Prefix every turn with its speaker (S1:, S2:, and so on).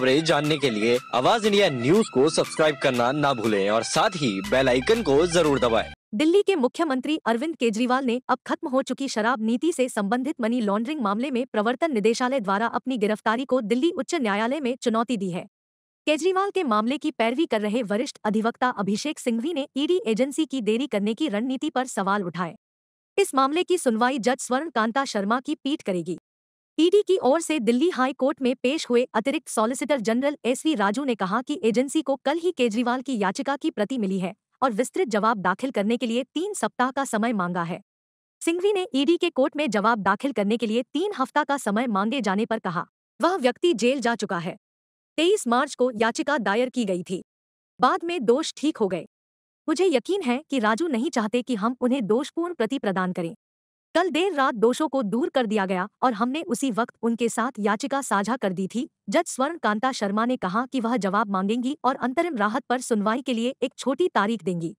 S1: खबरें जानने के लिए आवाज इंडिया न्यूज को सब्सक्राइब करना ना भूलें और साथ ही बेल आइकन को जरूर दबाएं। दिल्ली के मुख्यमंत्री अरविंद केजरीवाल ने अब खत्म हो चुकी शराब नीति से संबंधित मनी लॉन्ड्रिंग मामले में प्रवर्तन निदेशालय द्वारा अपनी गिरफ्तारी को दिल्ली उच्च न्यायालय में चुनौती दी है केजरीवाल के मामले की पैरवी कर रहे वरिष्ठ अधिवक्ता अभिषेक सिंघवी ने ईडी एजेंसी की देरी करने की रणनीति पर सवाल उठाए इस मामले की सुनवाई जज स्वर्ण कांता शर्मा की पीठ करेगी ईडी की ओर से दिल्ली हाई कोर्ट में पेश हुए अतिरिक्त solicitor general S V Raju ने कहा कि एजेंसी को कल ही केजरीवाल की याचिका की प्रति मिली है और विस्तृत जवाब दाखिल करने के लिए तीन सप्ताह का समय मांगा है सिंघवी ने ईडी के कोर्ट में जवाब दाखिल करने के लिए तीन हफ्ता का समय मांगे जाने पर कहा वह व्यक्ति जेल जा चुका है तेईस मार्च को याचिका दायर की गई थी बाद में दोष ठीक हो गए मुझे यकीन है कि राजू नहीं चाहते कि हम उन्हें दोषपूर्ण प्रति प्रदान करें कल देर रात दोषों को दूर कर दिया गया और हमने उसी वक्त उनके साथ याचिका साझा कर दी थी जज स्वर्ण कांता शर्मा ने कहा कि वह जवाब मांगेंगी और अंतरिम राहत पर सुनवाई के लिए एक छोटी तारीख देंगी